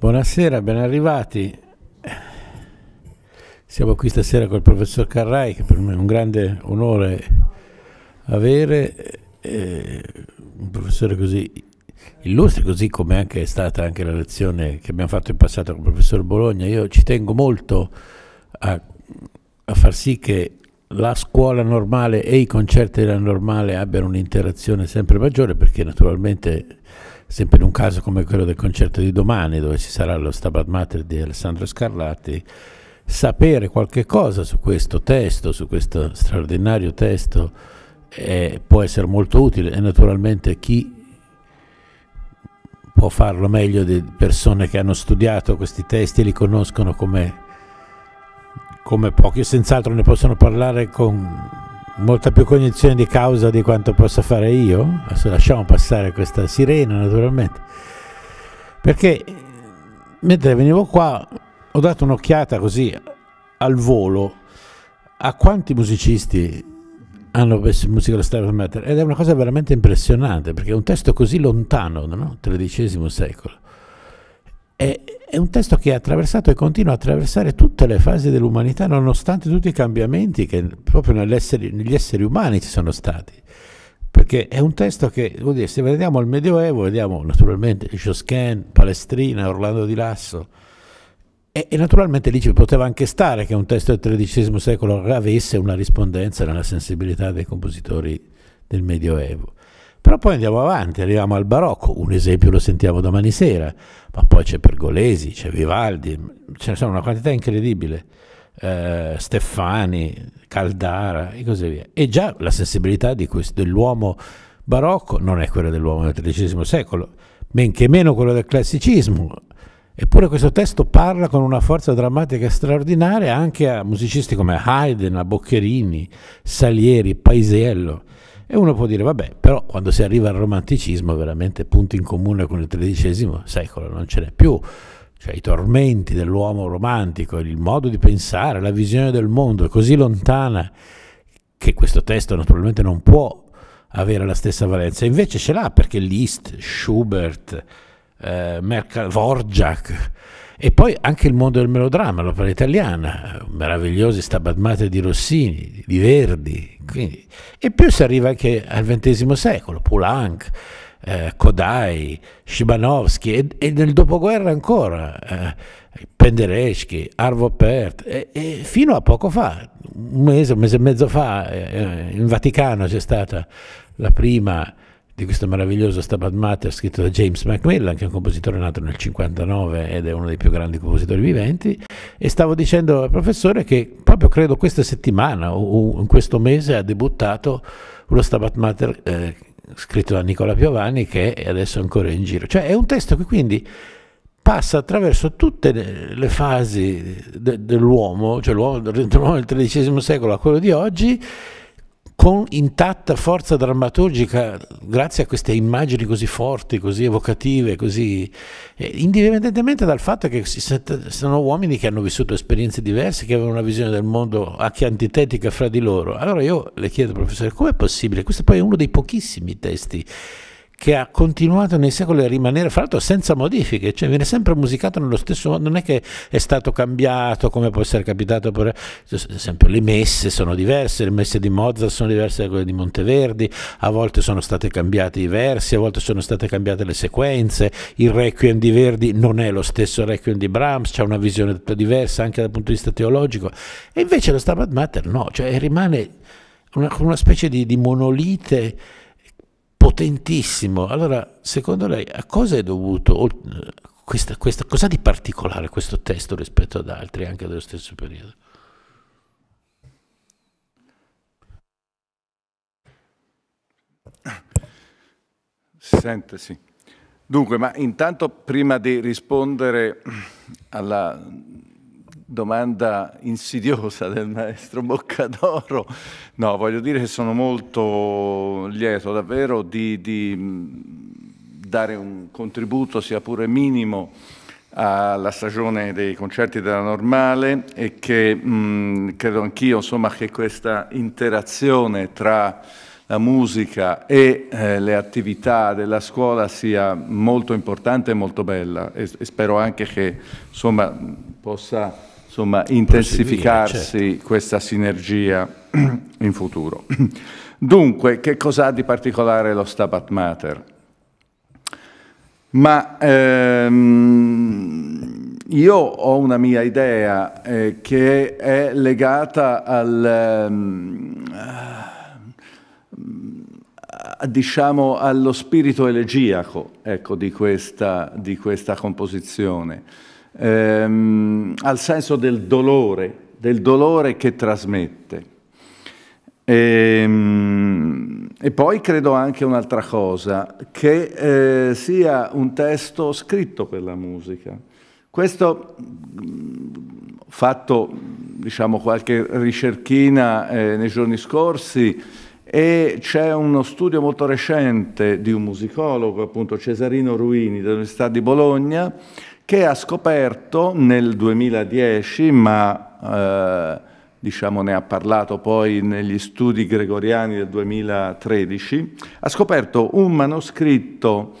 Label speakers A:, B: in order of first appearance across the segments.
A: Buonasera, ben arrivati. Siamo qui stasera col professor Carrai, che per me è un grande onore avere eh, un professore così illustre, così come anche è stata anche la lezione che abbiamo fatto in passato con il professor Bologna. Io ci tengo molto a, a far sì che la scuola normale e i concerti della normale abbiano un'interazione sempre maggiore, perché naturalmente sempre in un caso come quello del concerto di domani dove ci sarà lo Stabat Mater di Alessandro Scarlatti, sapere qualche cosa su questo testo, su questo straordinario testo, eh, può essere molto utile e naturalmente chi può farlo meglio di persone che hanno studiato questi testi e li conoscono come, come pochi, senz'altro ne possono parlare con molta più cognizione di causa di quanto possa fare io, adesso lasciamo passare questa sirena naturalmente, perché mentre venivo qua ho dato un'occhiata così al volo a quanti musicisti hanno messo in musica lo Stefano Matter ed è una cosa veramente impressionante perché un testo così lontano, no? XIII secolo. è è un testo che ha attraversato e continua a attraversare tutte le fasi dell'umanità, nonostante tutti i cambiamenti che proprio negli esseri umani ci sono stati. Perché è un testo che, vuol dire, se vediamo il Medioevo, vediamo naturalmente Josquin, Palestrina, Orlando di Lasso, e, e, naturalmente lì ci poteva anche stare che un testo del XIII secolo avesse una rispondenza nella sensibilità dei compositori del Medioevo. Però poi andiamo avanti, arriviamo al barocco, un esempio lo sentiamo domani sera, ma poi c'è Pergolesi, c'è Vivaldi, ce ne sono una quantità incredibile, eh, Stefani, Caldara e così via. E già la sensibilità dell'uomo barocco non è quella dell'uomo del XIII secolo, men che meno quella del classicismo. Eppure questo testo parla con una forza drammatica straordinaria anche a musicisti come Haydn, a Boccherini, Salieri, Paisiello. E uno può dire, vabbè, però quando si arriva al romanticismo, veramente punto in comune con il XIII secolo non ce n'è più. Cioè i tormenti dell'uomo romantico, il modo di pensare, la visione del mondo è così lontana che questo testo naturalmente non può avere la stessa valenza. Invece ce l'ha perché Liszt, Schubert, eh, Merkel, Vorjak, e poi anche il mondo del melodramma, l'opera italiana, meravigliosi stabadmate di Rossini, di Verdi. Quindi. E più si arriva anche al XX secolo, Poulenc, eh, Kodai, Shibanovsky e, e, nel dopoguerra ancora eh, Penderecki, Arvo Pärt e, e, fino a poco fa, un mese, un mese e mezzo fa eh, in Vaticano c'è stata la prima di questo meraviglioso Stabat Mater scritto da James Macmillan, che è un compositore nato nel 59 ed è uno dei più grandi compositori viventi, e stavo dicendo al professore che proprio credo questa settimana o in questo mese ha debuttato uno Stabat Mater eh, scritto da Nicola Piovani che è adesso ancora in giro. Cioè è un testo che quindi passa attraverso tutte le fasi de- dell'uomo, cioè l'uomo, l'uomo del XIII secolo a quello di oggi, con intatta forza drammaturgica, grazie a queste immagini così forti, così evocative, così, eh, indipendentemente dal fatto che sono uomini che hanno vissuto esperienze diverse, che avevano una visione del mondo anche antitetica fra di loro. Allora io le chiedo, professore, com'è possibile? Questo poi è uno dei pochissimi testi che ha continuato nei secoli a rimanere, fra l'altro senza modifiche, cioè viene sempre musicato nello stesso modo, non è che è stato cambiato come può essere capitato per esempio le messe sono diverse, le messe di Mozart sono diverse da quelle di Monteverdi, a volte sono state cambiate i versi, a volte sono state cambiate le sequenze, il Requiem di Verdi non è lo stesso Requiem di Brahms, c'è una visione tutta diversa anche dal punto di vista teologico, e invece lo Stabat Mater no, cioè rimane una, una specie di, di monolite potentissimo. Allora, secondo lei, a cosa è dovuto questa, questa, cosa di particolare questo testo rispetto ad altri, anche dello stesso periodo?
B: sente, sì. Dunque, ma intanto prima di rispondere alla domanda insidiosa del maestro Boccadoro. No, voglio dire che sono molto lieto davvero di, di mm, dare un contributo, sia pure minimo, alla stagione dei concerti della Normale e che mh, mm, credo anch'io insomma, che questa interazione tra la musica e eh, le attività della scuola sia molto importante e molto bella e, e spero anche che insomma, possa insomma, intensificarsi certo. questa sinergia in futuro. Dunque, che cosa ha di particolare lo Stabat Mater? Ma ehm, io ho una mia idea eh, che è legata al... Um, diciamo allo spirito elegiaco ecco, di, questa, di questa composizione ehm, al senso del dolore, del dolore che trasmette. E, ehm, e poi credo anche un'altra cosa, che eh, sia un testo scritto per la musica. Questo, mm, fatto diciamo, qualche ricerchina eh, nei giorni scorsi, e c'è uno studio molto recente di un musicologo, appunto Cesarino Ruini dell'Università di Bologna, che ha scoperto nel 2010, ma eh, diciamo ne ha parlato poi negli studi gregoriani del 2013, ha scoperto un manoscritto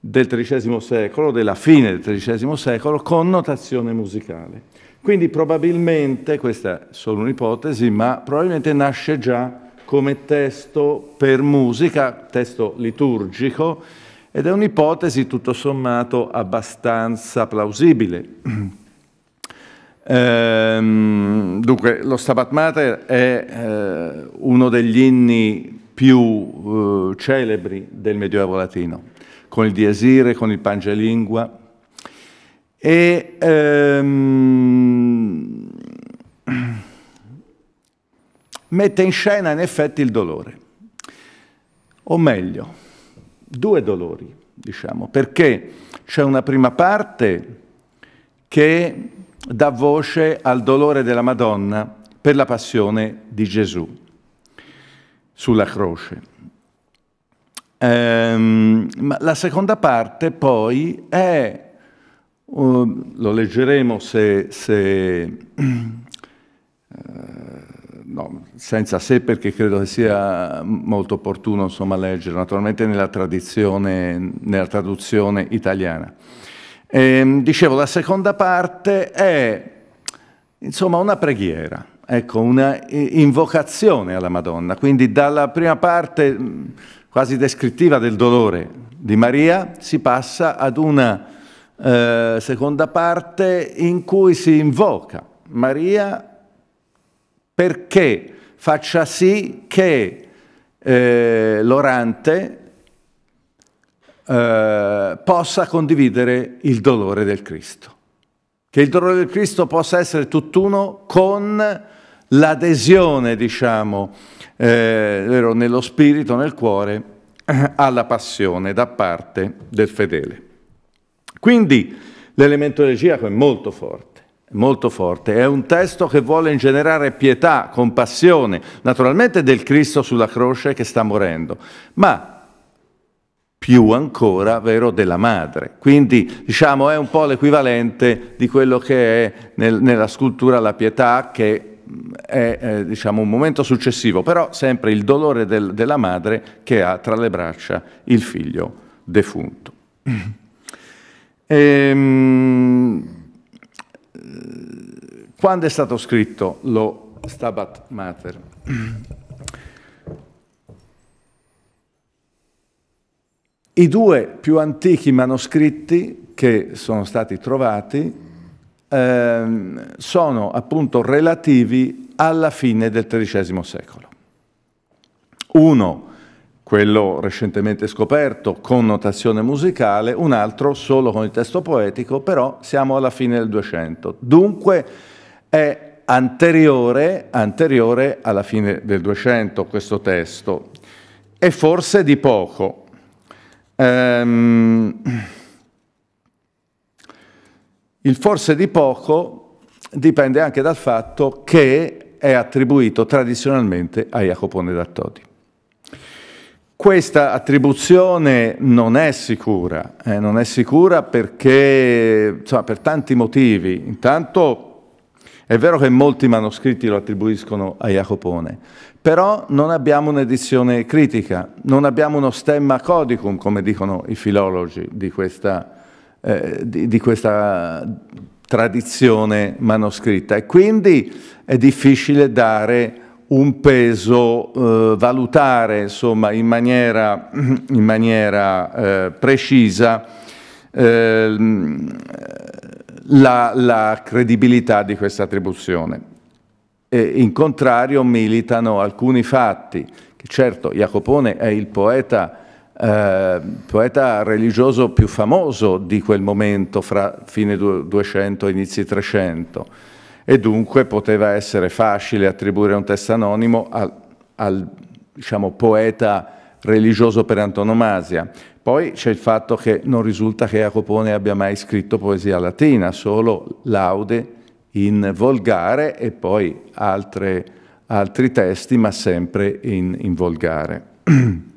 B: del XIII secolo, della fine del XIII secolo, con notazione musicale. Quindi probabilmente, questa è solo un'ipotesi, ma probabilmente nasce già come testo per musica, testo liturgico, ed è un'ipotesi tutto sommato abbastanza plausibile. Ehm, dunque, lo Stabat Mater è eh, uno degli inni più eh, celebri del Medioevo latino, con il Diesire, con il Pangelingua, e ehm, mette in scena in effetti il dolore, o meglio, due dolori, diciamo, perché c'è una prima parte che dà voce al dolore della Madonna per la passione di Gesù sulla croce. Ehm, ma la seconda parte poi è, uh, lo leggeremo se, se uh, no, senza sé perché credo che sia molto opportuno insomma, leggere, naturalmente nella, nella traduzione italiana. E, ehm, dicevo, la seconda parte è insomma, una preghiera, ecco, una invocazione alla Madonna, quindi dalla prima parte mm, quasi descrittiva del dolore di Maria si passa ad una eh, seconda parte in cui si invoca Maria perché faccia sì che eh, l'orante eh, possa condividere il dolore del Cristo. Che il dolore del Cristo possa essere tutt'uno con l'adesione, diciamo, eh, nello spirito, nel cuore, eh, alla passione da parte del fedele. Quindi l'elemento elegiaco è molto forte molto forte. È un testo che vuole ingenerare pietà, compassione, naturalmente del Cristo sulla croce che sta morendo, ma più ancora, vero, della madre. Quindi, diciamo, è un po' l'equivalente di quello che è nel, nella scultura la pietà, che mm, è, eh, diciamo, un momento successivo, però sempre il dolore del, della madre che ha tra le braccia il figlio defunto. Ehm quando è stato scritto lo Stabat Mater? I due più antichi manoscritti che sono stati trovati ehm, sono appunto relativi alla fine del XIII secolo. Uno quello recentemente scoperto, con notazione musicale, un altro solo con il testo poetico, però siamo alla fine del 200. Dunque è anteriore, anteriore alla fine del 200 questo testo, e forse di poco. Ehm, il forse di poco dipende anche dal fatto che è attribuito tradizionalmente a Jacopone da Todi. Questa attribuzione non è sicura, eh, non è sicura perché, insomma, per tanti motivi. Intanto è vero che molti manoscritti lo attribuiscono a Jacopone, però non abbiamo un'edizione critica, non abbiamo uno stemma codicum, come dicono i filologi di questa, eh, di, di questa tradizione manoscritta e quindi è difficile dare un peso, eh, valutare insomma, in maniera, in maniera eh, precisa eh, la, la, credibilità di questa attribuzione. E in contrario militano alcuni fatti, che certo Jacopone è il poeta, eh, poeta religioso più famoso di quel momento fra fine 200 e inizi 300, e dunque poteva essere facile attribuire un testo anonimo al, al diciamo, poeta religioso per antonomasia. Poi c'è il fatto che non risulta che Jacopone abbia mai scritto poesia latina, solo laude in volgare e poi altre, altri testi, ma sempre in, in volgare.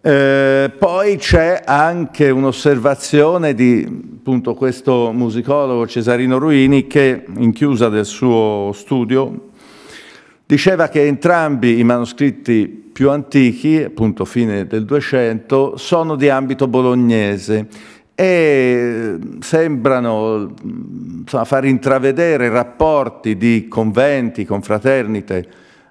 B: Eh, poi c'è anche un'osservazione di appunto, questo musicologo Cesarino Ruini che in chiusa del suo studio diceva che entrambi i manoscritti più antichi, appunto fine del 200, sono di ambito bolognese e sembrano insomma, far intravedere rapporti di conventi, confraternite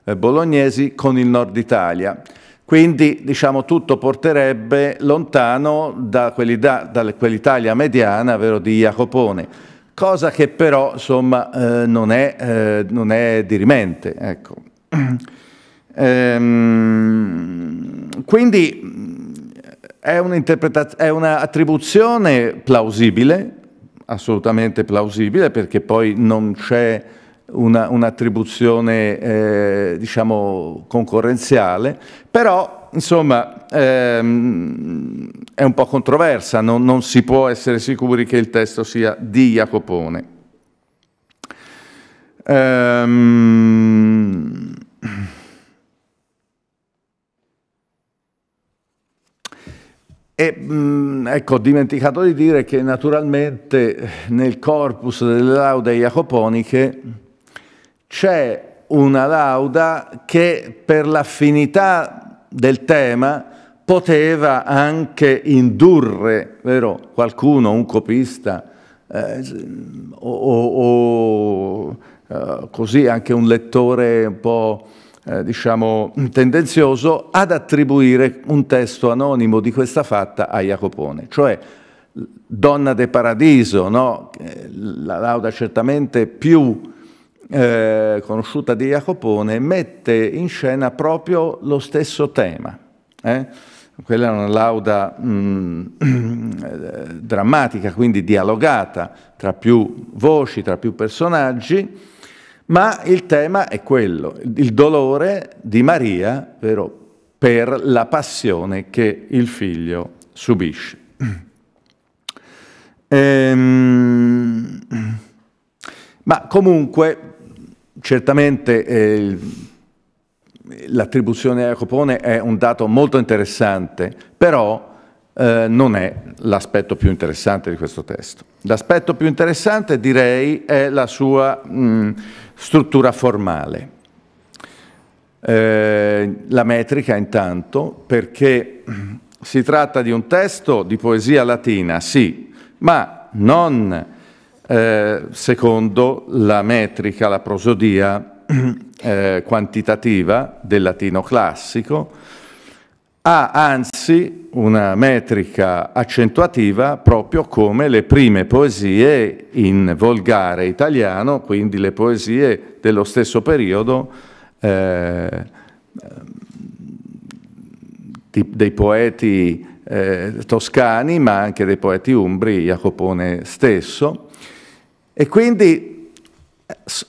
B: eh, bolognesi con il nord Italia. Quindi diciamo, tutto porterebbe lontano da quell'Italia mediana, vero, di Jacopone, cosa che però insomma, eh, non, è, eh, non, è, dirimente. Ecco. Ehm, quindi è un'attribuzione un plausibile, assolutamente plausibile, perché poi non c'è una, un'attribuzione eh, diciamo concorrenziale, però insomma ehm, è un po' controversa, non, non, si può essere sicuri che il testo sia di Jacopone. Ehm, E mh, mm, ecco, ho dimenticato di dire che naturalmente nel corpus delle laude jacoponiche c'è una lauda che per l'affinità del tema poteva anche indurre vero, qualcuno, un copista eh, o, o eh, così anche un lettore un po' eh, diciamo tendenzioso ad attribuire un testo anonimo di questa fatta a Jacopone, cioè Donna de Paradiso, no? Eh, la lauda certamente più eh, conosciuta di Jacopone, mette in scena proprio lo stesso tema. Eh? Quella è una lauda mh, mm, drammatica, quindi dialogata tra più voci, tra più personaggi, ma il tema è quello, il dolore di Maria vero, per la passione che il figlio subisce. Ehm, ma comunque Certamente eh, l'attribuzione a Copone è un dato molto interessante, però eh, non è l'aspetto più interessante di questo testo. L'aspetto più interessante, direi, è la sua mh, mm, struttura formale. Eh, la metrica, intanto, perché si tratta di un testo di poesia latina, sì, ma non eh, secondo la metrica, la prosodia eh, quantitativa del latino classico, ha anzi una metrica accentuativa proprio come le prime poesie in volgare italiano, quindi le poesie dello stesso periodo eh, di, dei poeti eh, toscani, ma anche dei poeti umbri, Jacopone stesso e quindi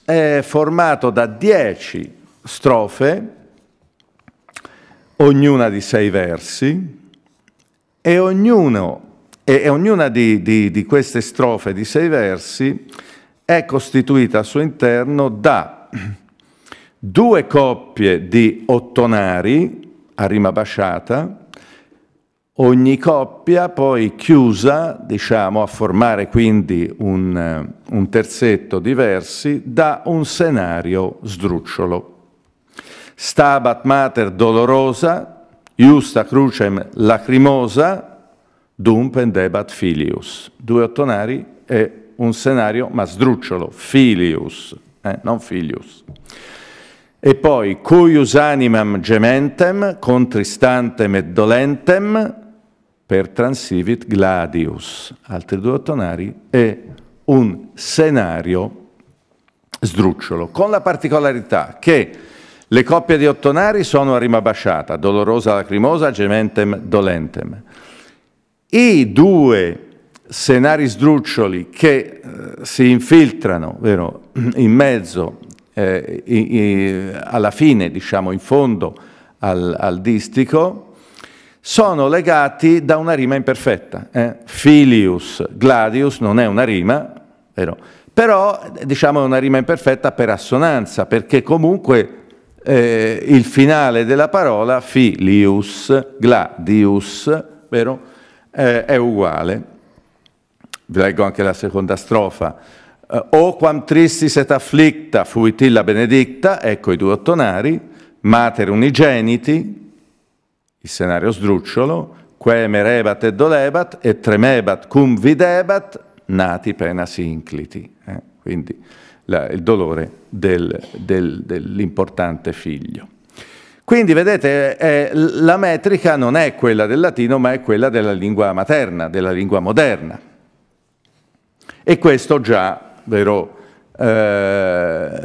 B: è formato da dieci strofe, ognuna di sei versi, e, ognuno, e, ognuna di, di, di queste strofe di sei versi è costituita al suo interno da due coppie di ottonari a rima basciata, ogni coppia poi chiusa, diciamo, a formare quindi un, eh, un terzetto di versi, da un scenario sdrucciolo. Stabat mater dolorosa, justa crucem lacrimosa, dum pendebat filius. Due ottonari e un scenario, ma sdrucciolo, filius, eh, non filius. E poi, cuius animam gementem, contristantem e dolentem, per Transivit Gladius, altri due ottonari, è un scenario sdrucciolo, con la particolarità che le coppie di ottonari sono a rima basciata, dolorosa lacrimosa, gementem dolentem. I due scenari sdruccioli che eh, si infiltrano vero, in mezzo, eh, i, i, alla fine, diciamo in fondo al, al distico, sono legati da una rima imperfetta. Eh? Filius, gladius non è una rima, vero? però diciamo è una rima imperfetta per assonanza, perché comunque eh, il finale della parola filius, gladius, vero? Eh, è uguale. Vi leggo anche la seconda strofa. Eh, o quam tristis et afflicta fuitilla benedicta, ecco i due ottonari, mater unigeniti, il scenario sdrucciolo, quemerebat e dolebat et tremebat cum videbat nati pena sincliti. Eh? Quindi la, il dolore del, del, dell'importante figlio. Quindi vedete, eh, la metrica non è quella del latino, ma è quella della lingua materna, della lingua moderna. E questo già, vero, eh,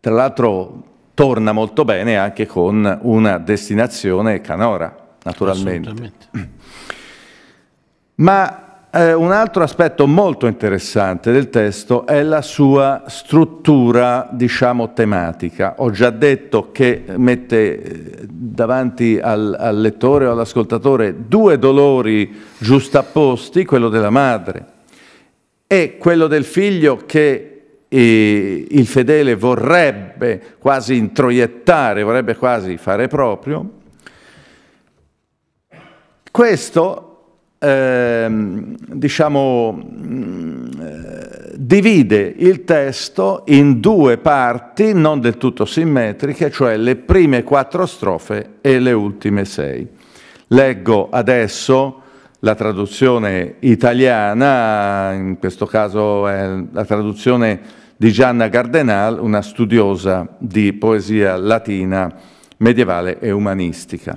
B: tra l'altro torna molto bene anche con una destinazione canora, naturalmente. Ma eh, un altro aspetto molto interessante del testo è la sua struttura, diciamo, tematica. Ho già detto che mette eh, davanti al, al lettore o all'ascoltatore due dolori giustapposti, quello della madre e quello del figlio che il fedele vorrebbe quasi introiettare, vorrebbe quasi fare proprio, questo ehm, diciamo, mm, divide il testo in due parti non del tutto simmetriche, cioè le prime quattro strofe e le ultime sei. Leggo adesso la traduzione italiana, in questo caso è la traduzione di Gianna Gardenal, una studiosa di poesia latina medievale e umanistica.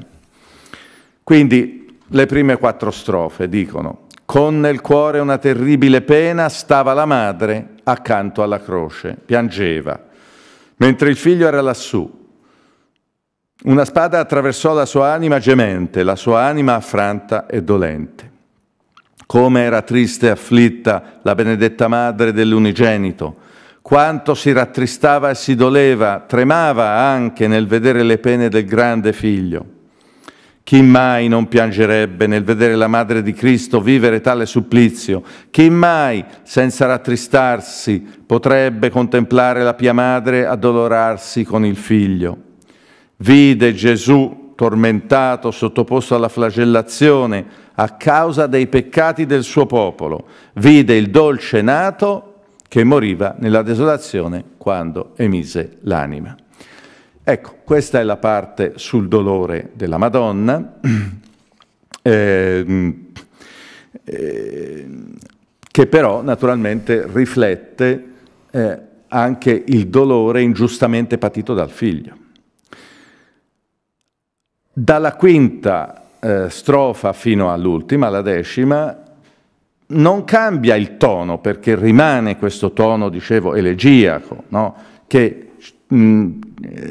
B: Quindi le prime quattro strofe dicono «Con nel cuore una terribile pena stava la madre accanto alla croce, piangeva, mentre il figlio era lassù, una spada attraversò la sua anima gemente, la sua anima affranta e dolente. Come era triste e afflitta la benedetta madre dell'unigenito, quanto si rattristava e si doleva, tremava anche nel vedere le pene del grande figlio. Chi mai non piangerebbe nel vedere la madre di Cristo vivere tale supplizio? Chi mai, senza rattristarsi, potrebbe contemplare la pia madre addolorarsi con il figlio? vide Gesù tormentato, sottoposto alla flagellazione a causa dei peccati del suo popolo, vide il dolce nato che moriva nella desolazione quando emise l'anima. Ecco, questa è la parte sul dolore della Madonna. Eh, eh, che però naturalmente riflette eh, anche il dolore ingiustamente patito dal figlio. Dalla quinta eh, strofa fino all'ultima, la decima, non cambia il tono perché rimane questo tono, dicevo, elegiaco, no? che mh,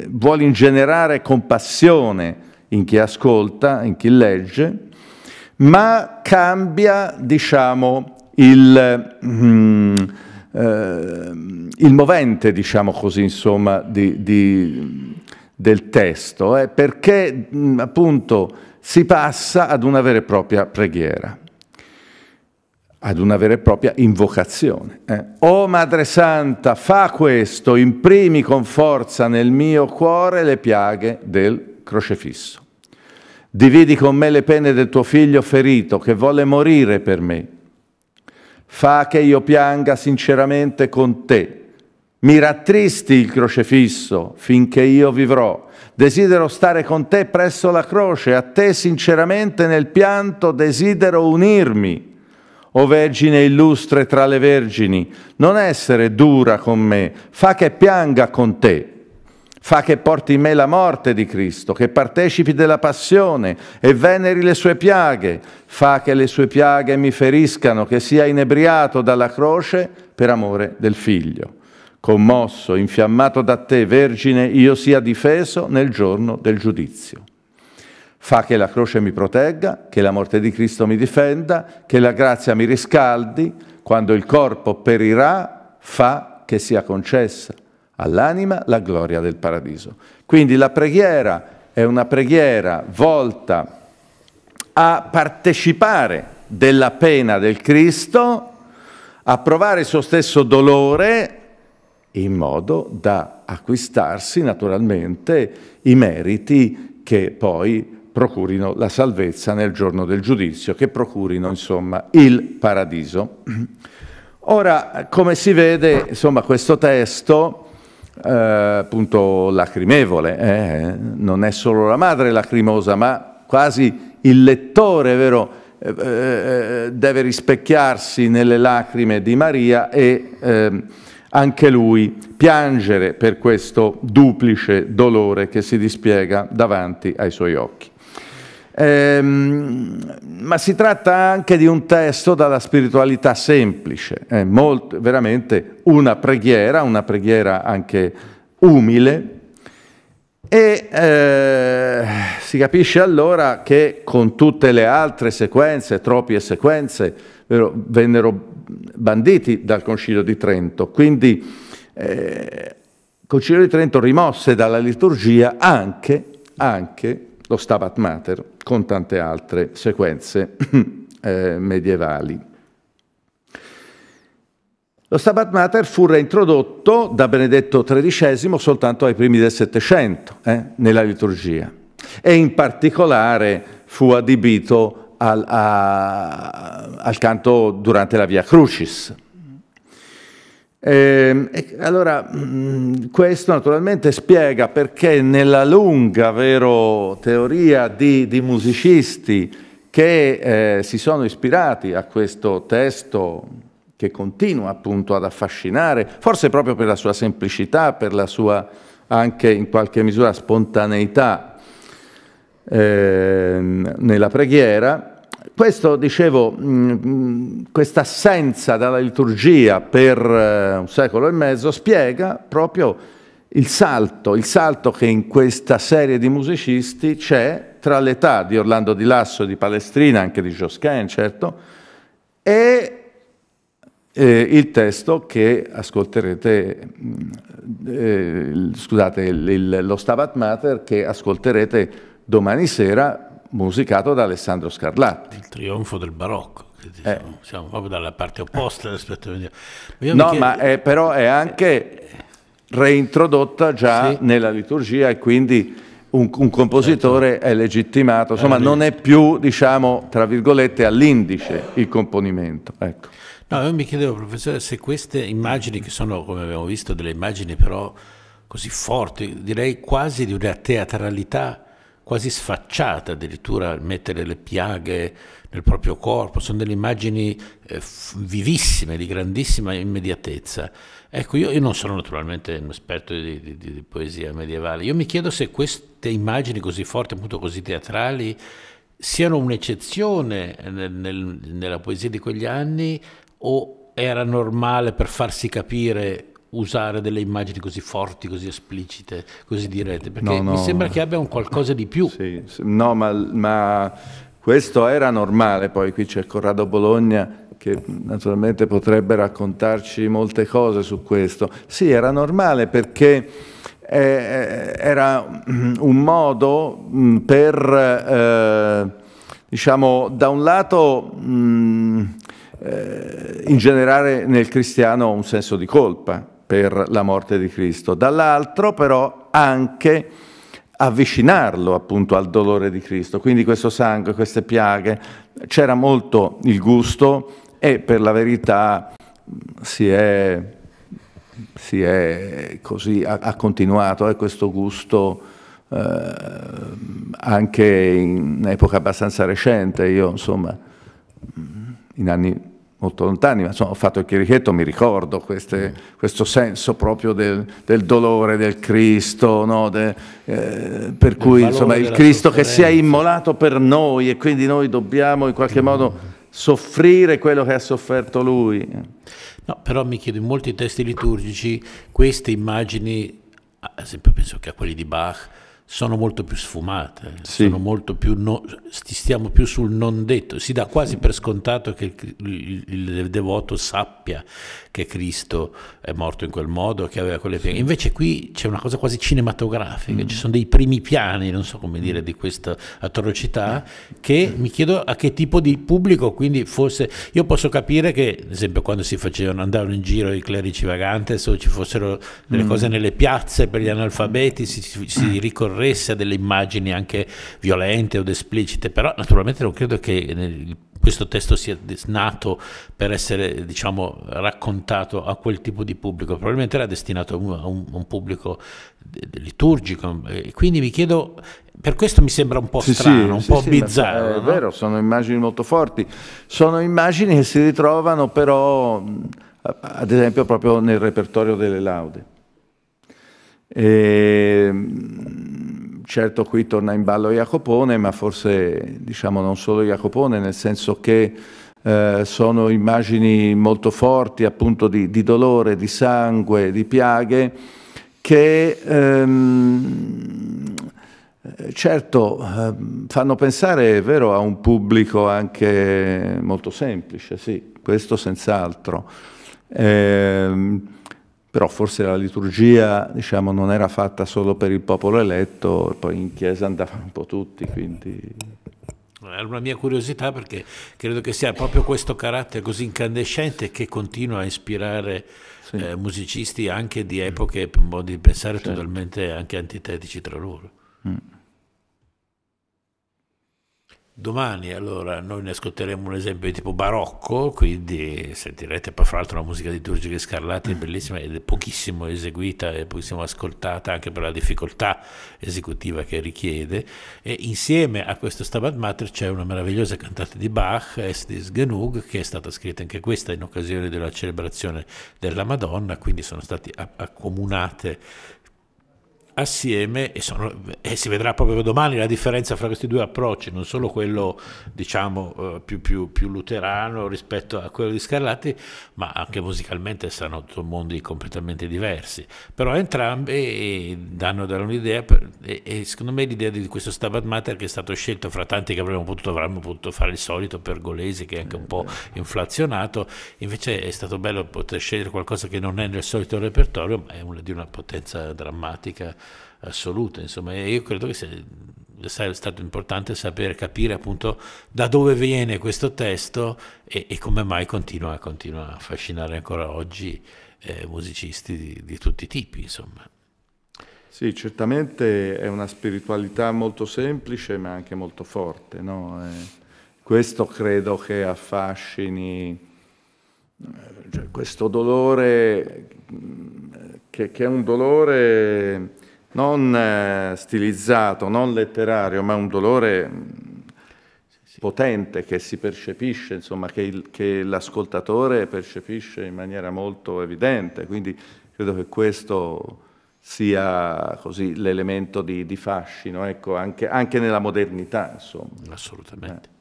B: vuole ingenerare compassione in chi ascolta, in chi legge, ma cambia, diciamo, il, mm, eh, il movente, diciamo così, insomma, di, di, del testo, eh, perché mh, mm, appunto si passa ad una vera e propria preghiera, ad una vera e propria invocazione. Eh. O Madre Santa, fa questo, imprimi con forza nel mio cuore le piaghe del crocefisso. Dividi con me le pene del tuo figlio ferito che volle morire per me. Fa che io pianga sinceramente con te mi rattristi il crocefisso finché io vivrò. Desidero stare con te presso la croce, a te sinceramente nel pianto desidero unirmi. O Vergine illustre tra le vergini, non essere dura con me, fa che pianga con te. Fa che porti in me la morte di Cristo, che partecipi della passione e veneri le sue piaghe. Fa che le sue piaghe mi feriscano, che sia inebriato dalla croce per amore del Figlio commosso, infiammato da te, Vergine, io sia difeso nel giorno del giudizio. Fa che la croce mi protegga, che la morte di Cristo mi difenda, che la grazia mi riscaldi, quando il corpo perirà, fa che sia concessa all'anima la gloria del paradiso. Quindi la preghiera è una preghiera volta a partecipare della pena del Cristo, a provare il suo stesso dolore in modo da acquistarsi naturalmente i meriti che poi procurino la salvezza nel giorno del giudizio, che procurino insomma il paradiso. Ora, come si vede, insomma, questo testo, eh, appunto lacrimevole, eh, non è solo la madre lacrimosa, ma quasi il lettore, vero, eh, eh, eh deve rispecchiarsi nelle lacrime di Maria e ehm, anche lui piangere per questo duplice dolore che si dispiega davanti ai suoi occhi. Ehm, ma si tratta anche di un testo dalla spiritualità semplice, è eh, molto, veramente una preghiera, una preghiera anche umile, e eh, si capisce allora che con tutte le altre sequenze, tropie sequenze, vennero banditi dal Concilio di Trento, quindi eh, il Concilio di Trento rimosse dalla liturgia anche, anche lo Stabat Mater con tante altre sequenze eh, medievali. Lo Stabat Mater fu reintrodotto da Benedetto XIII soltanto ai primi del Settecento eh, nella liturgia e in particolare fu adibito al, a, al canto durante la Via Crucis. Ehm, e, allora, mm, questo naturalmente spiega perché nella lunga vero, teoria di, di musicisti che eh, si sono ispirati a questo testo che continua appunto ad affascinare, forse proprio per la sua semplicità, per la sua anche in qualche misura spontaneità eh, nella preghiera, questo, dicevo, mm, mm, questa assenza dalla liturgia per eh, un secolo e mezzo spiega proprio il salto, il salto che in questa serie di musicisti c'è tra l'età di Orlando di Lasso, di Palestrina, anche di Josquin, certo, e eh, il testo che ascolterete, mm, eh, scusate, il, il, lo Stabat Mater che ascolterete domani sera musicato da Alessandro Scarlatti.
A: Il trionfo del barocco. Eh. Diciamo, eh. Siamo proprio dalla parte opposta rispetto a... Ma no, chiedo... ma
B: è, eh, però è anche reintrodotta già sì. nella liturgia e quindi un, un compositore certo. è legittimato, insomma eh, non è più, diciamo, tra virgolette, all'indice il componimento. Ecco.
A: No, io mi chiedevo, professore, se queste immagini, che sono, come abbiamo visto, delle immagini però così forti, direi quasi di una teatralità quasi sfacciata addirittura mettere le piaghe nel proprio corpo, sono delle immagini eh, vivissime, di grandissima immediatezza. Ecco, io, io non sono naturalmente un esperto di, di, di, poesia medievale, io mi chiedo se queste immagini così forti, appunto così teatrali, siano un'eccezione nel, nel, nella poesia di quegli anni o era normale per farsi capire usare delle immagini così forti, così esplicite, così dirette, perché no, no. mi sembra che abbia un qualcosa di
B: più. Sì, sì. no, ma, ma, questo era normale, poi qui c'è Corrado Bologna che naturalmente potrebbe raccontarci molte cose su questo. Sì, era normale perché eh, eh era mm, un modo mm, per, eh, diciamo, da un lato... Mh, mm, eh, ingenerare nel cristiano un senso di colpa, per la morte di Cristo, dall'altro però anche avvicinarlo appunto al dolore di Cristo. Quindi questo sangue, queste piaghe, c'era molto il gusto e per la verità si è, si è così, ha, ha continuato eh, questo gusto eh, anche in epoca abbastanza recente, io insomma in anni molto lontani, ma insomma, ho fatto il chierichetto, mi ricordo queste, mm. questo senso proprio del, del dolore del Cristo, no? De, eh, per cui insomma, il Cristo che si è immolato per noi e quindi noi dobbiamo in qualche mm. modo soffrire
A: quello che ha sofferto lui. No, però mi chiedo, in molti testi liturgici queste immagini, ad esempio penso che a quelli di Bach, sono molto più sfumate, sì. sono molto più no, stiamo più sul non detto, si dà quasi per scontato che il, il, il devoto sappia che Cristo è morto in quel modo, che aveva quelle pieghe. Invece qui c'è una cosa quasi cinematografica, mm. ci sono dei primi piani, non so come mm. dire, di questa atrocità eh. che mm. mi chiedo a che tipo di pubblico, quindi forse io posso capire che, ad esempio, quando si facevano, andavano in giro i clerici vagantes o ci fossero delle mm. cose nelle piazze per gli analfabeti, si, si mm. ricorresse a delle immagini anche violente o esplicite, però naturalmente non credo che nel questo testo sia nato per essere diciamo, raccontato a quel tipo di pubblico, probabilmente era destinato a un, a un pubblico liturgico, quindi mi chiedo, per questo mi sembra un po' strano, sì, un sì, po' sì, bizzarro. È no? vero, sono immagini molto forti, sono immagini
B: che si ritrovano però, ad esempio, proprio nel repertorio delle laude. E, ehm, certo qui torna in ballo Jacopone, ma forse diciamo non solo Jacopone, nel senso che eh, sono immagini molto forti appunto di, di, dolore, di sangue, di piaghe, che ehm, certo eh, fanno pensare, è vero, a un pubblico anche molto semplice, sì, questo senz'altro. Eh, però forse la liturgia diciamo, non era fatta solo per il popolo eletto, poi in chiesa andavano un po' tutti, quindi...
A: Era una mia curiosità perché credo che sia proprio questo carattere così incandescente che continua a ispirare sì. eh, musicisti anche di mm. epoche, modi di pensare certo. totalmente anche antitetici tra loro. Mm. Domani allora noi ne ascolteremo un esempio di tipo barocco, quindi sentirete poi fra l'altro la musica di Turgica Scarlatti è bellissima ed è pochissimo eseguita e pochissimo ascoltata anche per la difficoltà esecutiva che richiede e insieme a questo Stabat Mater c'è una meravigliosa cantata di Bach, Estis Genug, che è stata scritta anche questa in occasione della celebrazione della Madonna, quindi sono state accomunate assieme e, sono, e, si vedrà proprio domani la differenza fra questi due approcci, non solo quello diciamo eh, più, più, più luterano rispetto a quello di Scarlatti, ma anche musicalmente saranno due mondi completamente diversi, però entrambi eh, danno, danno un'idea e, e, secondo me l'idea di questo Stabat Mater che è stato scelto fra tanti che avremmo potuto, avremmo potuto fare il solito pergolesi che è anche un po' inflazionato, invece è stato bello poter scegliere qualcosa che non è nel solito repertorio ma è una, di una potenza drammatica assoluta. Insomma, io credo che sia stato importante sapere, capire appunto da dove viene questo testo e, e come mai continua, continua, a affascinare ancora oggi eh, musicisti di, di, tutti i tipi, insomma. Sì, certamente è una spiritualità molto
B: semplice ma anche molto forte, no? eh, questo credo che affascini eh, cioè, questo dolore che, che, è un dolore non eh, stilizzato, non letterario, ma un dolore mm, potente che si percepisce, insomma, che, l'ascoltatore percepisce in maniera molto evidente. Quindi credo che questo sia così l'elemento di, di, fascino, ecco, anche, anche,
A: nella modernità. Insomma. Assolutamente. Eh.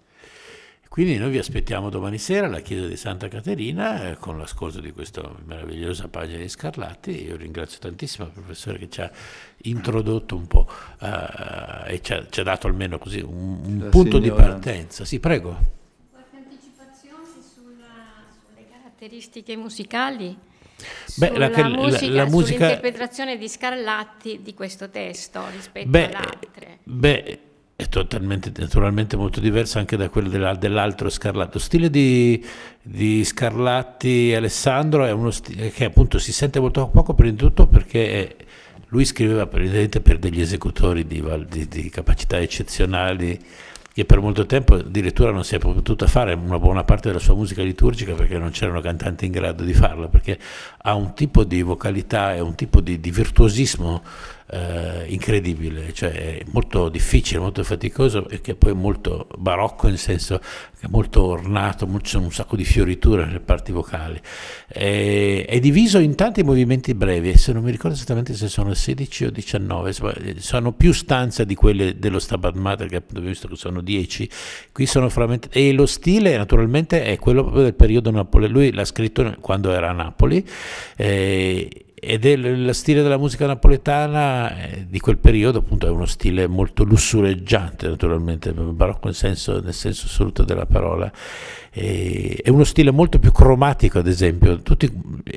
A: Quindi noi vi aspettiamo domani sera alla chiesa di Santa Caterina eh, con l'ascolto di questa meravigliosa pagina di Scarlatti. Io ringrazio tantissimo il professore che ci ha introdotto un po' eh, e ci ha, ci ha, dato almeno così un, un punto signora. di partenza. Sì, prego. Qualche anticipazione sulle caratteristiche musicali? Beh, la, musica, la, la musica...
B: sull'interpretazione di Scarlatti di questo testo rispetto beh, ad
A: Beh, è totalmente, naturalmente molto diversa anche da quella dell'altro Scarlatto. stile di, di Scarlatti Alessandro è uno stile che appunto si sente molto poco prima di tutto perché lui scriveva per, per degli esecutori di, di, di, capacità eccezionali che per molto tempo addirittura non si è potuta fare una buona parte della sua musica liturgica perché non c'erano cantanti in grado di farla, perché ha un tipo di vocalità e un tipo di virtuosismo eh, incredibile, cioè molto difficile, molto faticoso e che poi è molto barocco nel senso che è molto ornato, c'è un sacco di fioriture nelle parti vocali. E, è diviso in tanti movimenti brevi, se non mi ricordo esattamente se sono 16 o 19, eh, sono più stanze di quelle dello Stabat Mater che abbiamo visto che sono 10, qui sono frammentati e lo stile naturalmente è quello proprio del periodo napoleonico, lui l'ha scritto quando era a Napoli. Eh, ed è lo stile della musica napoletana eh, di quel periodo appunto è uno stile molto lussureggiante naturalmente barocco nel senso, nel senso assoluto della parola e, è uno stile molto più cromatico ad esempio Tutti,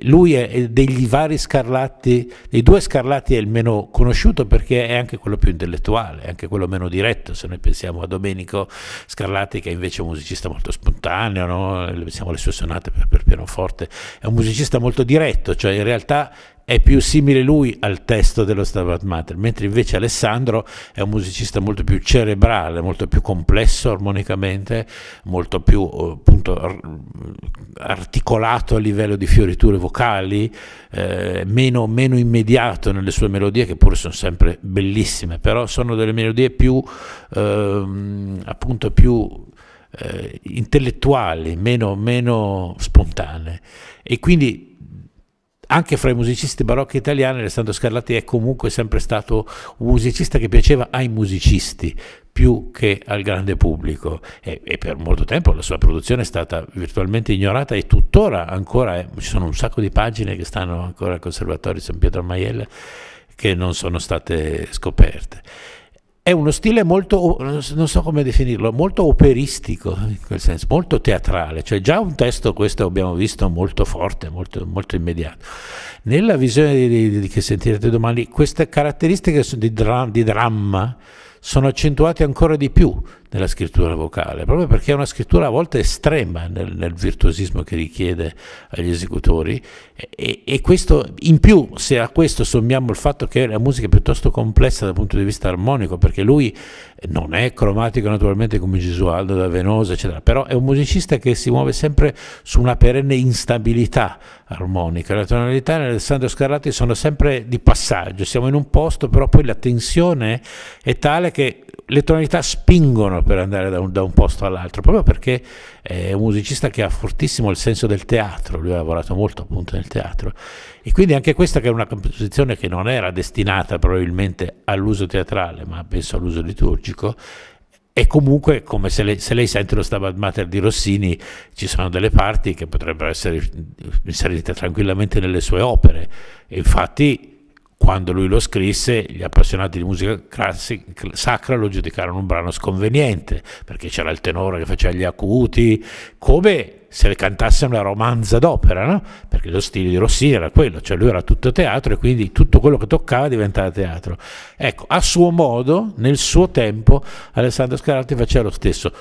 A: lui è, è, degli vari scarlatti dei due scarlatti è il meno conosciuto perché è anche quello più intellettuale è anche quello meno diretto se noi pensiamo a Domenico Scarlatti che è invece un musicista molto spontaneo no? pensiamo alle sue sonate per, per pianoforte è un musicista molto diretto cioè in realtà è più simile lui al testo dello Stabat Mater, mentre invece Alessandro è un musicista molto più cerebrale, molto più complesso armonicamente, molto più eh, appunto, articolato a livello di fioriture vocali, eh, meno, meno, immediato nelle sue melodie, che pure sono sempre bellissime, però sono delle melodie più, eh, appunto, più eh, intellettuali, meno, meno spontanee. E quindi anche fra i musicisti barocchi italiani Alessandro Scarlatti è comunque sempre stato un musicista che piaceva ai musicisti più che al grande pubblico e, e per molto tempo la sua produzione è stata virtualmente ignorata e tuttora ancora eh, ci sono un sacco di pagine che stanno ancora al Conservatorio di San Pietro Maiella che non sono state scoperte è uno stile molto, non so come definirlo, molto operistico, in quel senso, molto teatrale, cioè già un testo questo abbiamo visto molto forte, molto, molto immediato. Nella visione di, di, che sentirete domani, queste caratteristiche di, dra di dramma sono accentuate ancora di più, nella scrittura vocale, proprio perché è una scrittura a volte estrema nel, nel virtuosismo che richiede agli esecutori e, e, questo in più, se a questo sommiamo il fatto che la musica è piuttosto complessa dal punto di vista armonico, perché lui non è cromatico naturalmente come Gesualdo da Venosa, eccetera, però è un musicista che si muove sempre su una perenne instabilità armonica. La tonalità di Alessandro Scarlatti sono sempre di passaggio, siamo in un posto, però poi la tensione è tale che le tonalità spingono per andare da un, da un posto all'altro, proprio perché è un musicista che ha fortissimo il senso del teatro, lui ha lavorato molto appunto nel teatro e quindi anche questa che è una composizione che non era destinata probabilmente all'uso teatrale, ma penso all'uso liturgico, e comunque come se lei, se lei sente lo Stabat Mater di Rossini ci sono delle parti che potrebbero essere inserite tranquillamente nelle sue opere e infatti quando lui lo scrisse gli appassionati di musica sacra lo giudicarono un brano sconveniente perché c'era il tenore che faceva gli acuti come se le cantasse una romanza d'opera, no? perché lo stile di Rossini era quello, cioè lui era tutto teatro e quindi tutto quello che toccava diventava teatro. Ecco, a suo modo, nel suo tempo, Alessandro Scarlatti faceva lo stesso.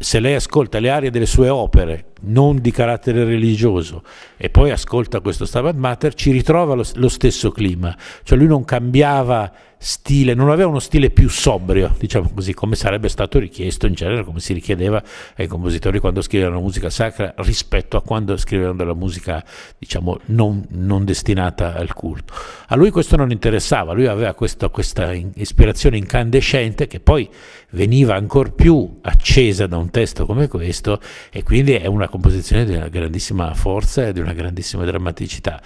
A: Se lei ascolta le aree delle sue opere, non di carattere religioso, e poi ascolta questo Stabat Mater, ci ritrova lo, lo stesso clima, cioè lui non cambiava stile, non aveva uno stile più sobrio, diciamo così, come sarebbe stato richiesto in genere, come si richiedeva ai compositori quando scrivevano musica sacra rispetto a quando scrivevano della musica, diciamo, non, non destinata al culto. A lui questo non interessava, lui aveva questo, questa ispirazione incandescente che poi veniva ancora più accesa da un testo come questo e quindi è una composizione di una grandissima forza e di una grandissima drammaticità.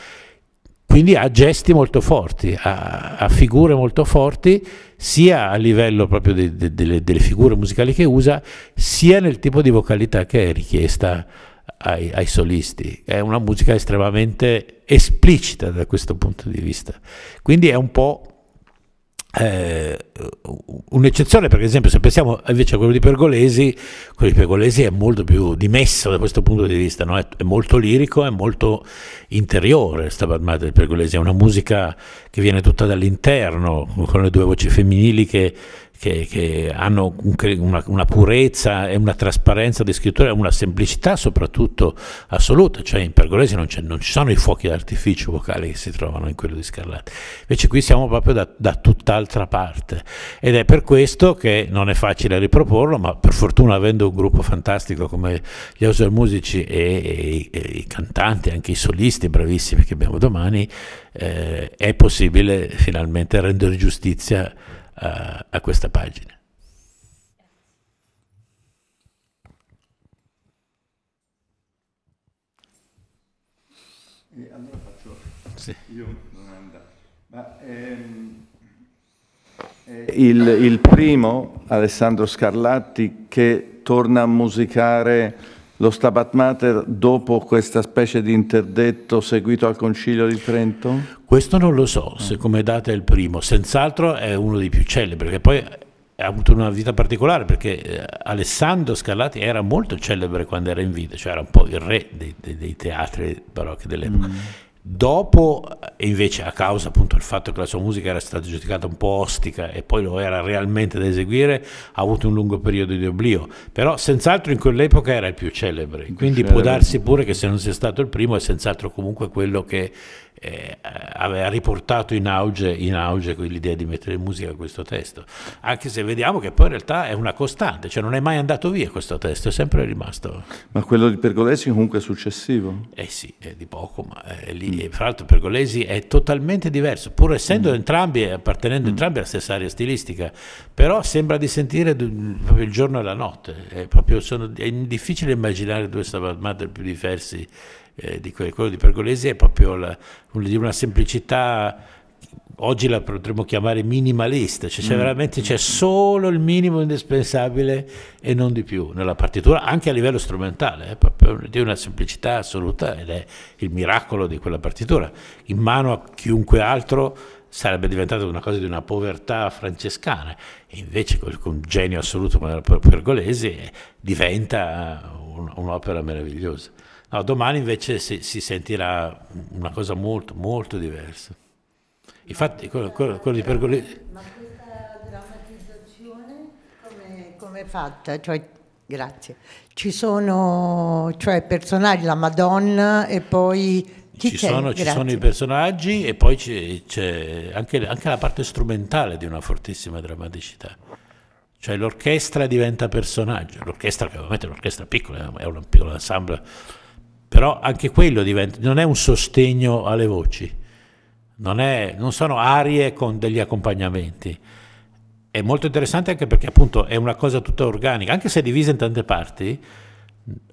A: Quindi ha gesti molto forti, ha, ha figure molto forti, sia a livello proprio de, de, de, delle figure musicali che usa, sia nel tipo di vocalità che è richiesta ai, ai, solisti. È una musica estremamente esplicita da questo punto di vista. Quindi è un po' eh, un'eccezione per esempio se pensiamo invece a quello di Pergolesi quello di Pergolesi è molto più dimesso da questo punto di vista no? è, è, molto lirico è molto interiore Stabarmata di Pergolesi è una musica che viene tutta dall'interno con le due voci femminili che, che, che hanno una, una, purezza e una trasparenza di scrittura e una semplicità soprattutto assoluta, cioè in Pergolesi non, non, ci sono i fuochi d'artificio vocali che si trovano in quello di Scarlatti, invece qui siamo proprio da, da tutt'altra parte ed è per questo che non è facile riproporlo, ma per fortuna avendo un gruppo fantastico come gli Auser Musici e, e, e i cantanti, anche i solisti bravissimi che abbiamo domani, eh, è possibile finalmente rendere giustizia a, eh, a questa pagina.
B: E allora faccio sì. io una domanda. Ma, ehm, eh... il, il primo, Alessandro Scarlatti, che torna a musicare lo Stabat Mater dopo questa specie di interdetto seguito al Concilio di Trento?
A: Questo non lo so, se ah. come data è il primo, senz'altro è uno dei più celebri, perché poi ha avuto una vita particolare perché eh, Alessandro Scarlatti era molto celebre quando era in vita, cioè era un po' il re dei, dei, dei teatri barocchi dell'epoca. Mm Dopo, eh, invece, a causa appunto del fatto che la sua musica era stata giudicata un po' ostica e poi lo era realmente da eseguire, ha avuto un lungo periodo di oblio. Però, senz'altro, in quell'epoca era il più celebre. Quindi, celebre. può darsi pure che se non sia stato il primo, è senz'altro comunque quello che eh, aveva riportato in auge, in auge, l'idea di mettere in musica questo testo, anche se vediamo che poi in realtà è una costante, cioè non è mai andato via questo testo, è sempre rimasto.
B: Ma quello di Pergolesi comunque è
A: successivo? Eh sì, è di poco, ma è lì, mm. fra l'altro Pergolesi è totalmente diverso, pur essendo mm. entrambi, appartenendo mm. entrambi alla stessa area stilistica, però sembra di sentire proprio il giorno e la notte, è, proprio, sono, è difficile immaginare due Sabbath Mater più diversi eh, di que quello di Pergolesi è proprio la, una semplicità oggi la potremmo chiamare minimalista, cioè c'è mm. veramente c'è solo il minimo indispensabile e non di più nella partitura, anche a livello strumentale, è eh, proprio di una semplicità assoluta ed è il miracolo di quella partitura. In mano a chiunque altro sarebbe diventata una cosa di una povertà francescana, e invece con un genio assoluto come era Pergolesi eh, diventa un'opera meravigliosa. No, domani invece si, si, sentirà una cosa molto, molto diversa. Infatti, quello, quello, quello di Pergolesi... Ma questa drammatizzazione come è fatta?
B: Cioè, grazie. Ci sono cioè, personaggi, la Madonna e poi... Chi ci sono, ci sono,
A: i personaggi e poi c'è anche, anche la parte strumentale di una fortissima drammaticità cioè l'orchestra diventa personaggio, l'orchestra che ovviamente è un'orchestra piccola, è un piccolo ensemble però anche quello diventa, non è un sostegno alle voci, non, è, non sono arie con degli accompagnamenti. È molto interessante anche perché appunto è una cosa tutta organica, anche se divisa in tante parti,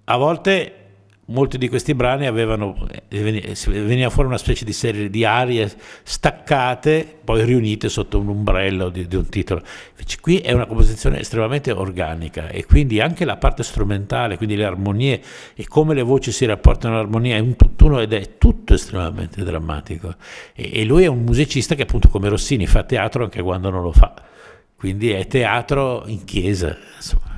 A: a volte molti di questi brani avevano, eh, eh, veniva fuori una specie di serie di arie staccate, poi riunite sotto un ombrello di, di, un titolo. Invece qui è una composizione estremamente organica e quindi anche la parte strumentale, quindi le armonie e come le voci si rapportano all'armonia è un tutt'uno ed è tutto estremamente drammatico. E, e lui è un musicista che appunto come Rossini fa teatro anche quando non lo fa, quindi è teatro in chiesa, insomma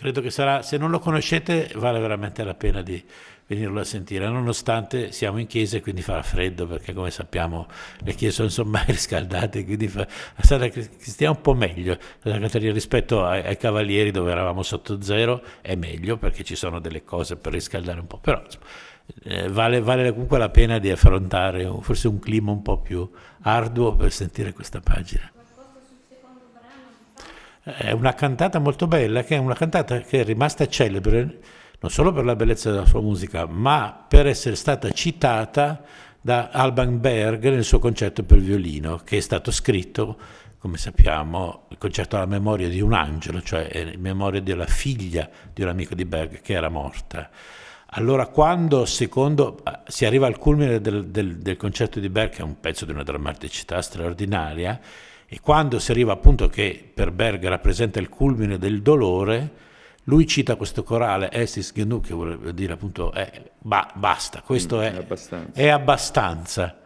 A: credo che sarà, se non lo conoscete vale veramente la pena di venirlo a sentire, nonostante siamo in chiesa e quindi farà freddo, perché come sappiamo le chiese sono insomma riscaldate, quindi fa, stia un po' meglio, Santa Caterina rispetto ai, ai, Cavalieri dove eravamo sotto zero è meglio perché ci sono delle cose per riscaldare un po', però eh, vale, vale comunque la pena di affrontare forse un clima un po' più arduo per sentire questa pagina. È una cantata molto bella, che è una cantata che è rimasta celebre non solo per la bellezza della sua musica, ma per essere stata citata da Alban Berg nel suo concerto per violino, che è stato scritto, come sappiamo, il concerto alla memoria di un angelo, cioè in memoria della figlia di un amico di Berg che era morta. Allora quando, secondo, si arriva al culmine del, del, del concerto di Berg, che è un pezzo di una drammaticità straordinaria, e quando si arriva appunto che per Berg rappresenta il culmine del dolore, lui cita questo corale Esis Gnu che vuol dire appunto eh, ba, basta, questo mm, è, è, abbastanza. è, abbastanza.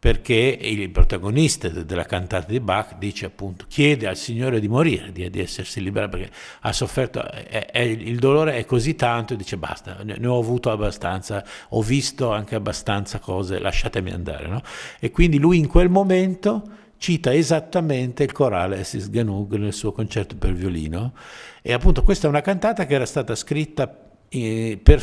A: perché il protagonista della cantata di Bach dice appunto chiede al Signore di morire, di, di essersi liberato perché ha sofferto, è, il dolore è così tanto e dice basta, ne, ho avuto abbastanza, ho visto anche abbastanza cose, lasciatemi andare. No? E quindi lui in quel momento cita esattamente il corale Essis Genug nel suo concerto per violino e appunto questa è una cantata che era stata scritta eh, per,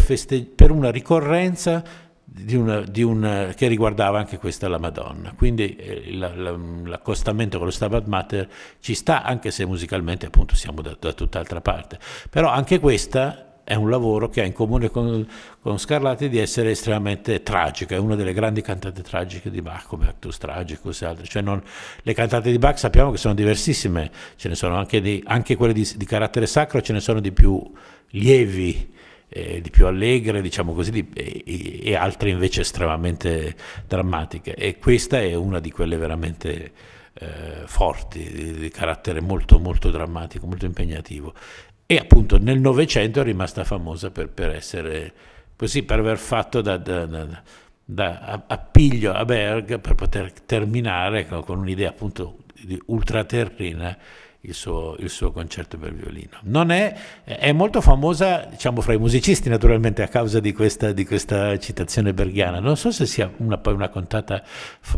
A: per, una ricorrenza di una, di una, che riguardava anche questa la Madonna, quindi eh, l'accostamento la, la, con lo Stabat Mater ci sta anche se musicalmente appunto siamo da, da tutt'altra parte, però anche questa è un lavoro che ha in comune con, con, Scarlatti di essere estremamente tragico, è una delle grandi cantate tragiche di Bach, come Actus Tragicus e altre. Cioè non, le cantate di Bach sappiamo che sono diversissime, ce ne sono anche, di, anche quelle di, di, carattere sacro, ce ne sono di più lievi, eh, di più allegre, diciamo così, di, e, e, altre invece estremamente drammatiche. E questa è una di quelle veramente... Eh, forti, di, di, carattere molto, molto drammatico, molto impegnativo e appunto nel Novecento è rimasta famosa per, per, essere così, per aver fatto da, da, da, da appiglio a Berg per poter terminare con, con un'idea appunto ultraterrena il suo, il suo, concerto per violino. Non è, è molto famosa, diciamo, fra i musicisti, naturalmente, a causa di questa, di questa citazione berghiana. Non so se sia una, poi una cantata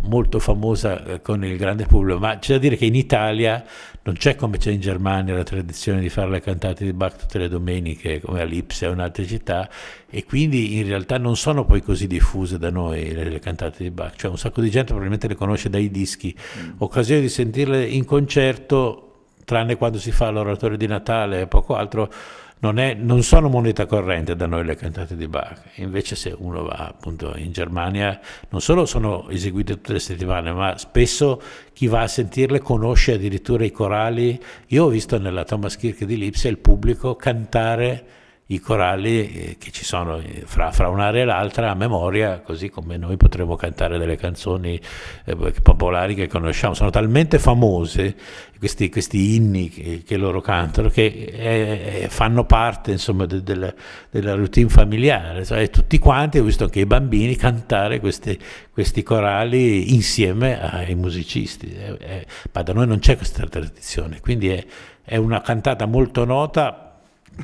A: molto famosa eh, con il grande pubblico, ma c'è da dire che in Italia non c'è come c'è in Germania la tradizione di fare le cantate di Bach tutte le domeniche, come a Lipsia o in altre città, e quindi in realtà non sono poi così diffuse da noi le, le cantate di Bach. Cioè, un sacco di gente probabilmente le conosce dai dischi. Mm. Occasione di sentirle in concerto tranne quando si fa l'oratorio di Natale e poco altro, non, è, non, sono moneta corrente da noi le cantate di Bach. Invece se uno va appunto in Germania, non solo sono eseguite tutte le settimane, ma spesso chi va a sentirle conosce addirittura i corali. Io ho visto nella Thomas Kirk di Lipsia il pubblico cantare i corali eh, che ci sono eh, fra, fra un'area e l'altra a memoria, così come noi potremmo cantare delle canzoni eh, popolari che conosciamo. Sono talmente famose questi, questi inni che, che, loro cantano che è, fanno parte insomma, de, de, della, routine familiare. Cioè, tutti quanti, ho visto anche i bambini cantare questi, questi corali insieme ai musicisti. È, è, ma da noi non c'è questa tradizione, quindi è, è una cantata molto nota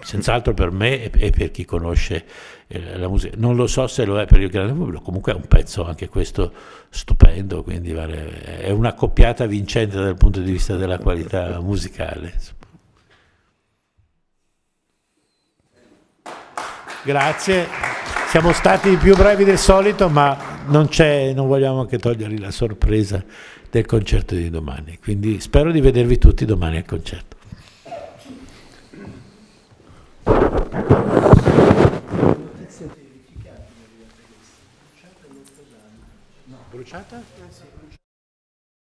A: senz'altro per me e per chi conosce eh, la musica. Non lo so se lo è per il grande pubblico, comunque è un pezzo anche questo stupendo, quindi vale, è una coppiata vincente dal punto di vista della qualità musicale. Grazie, siamo stati più brevi del solito, ma non, non vogliamo anche togliergli la sorpresa del concerto di domani, quindi spero di vedervi tutti domani al concerto. Bruciata?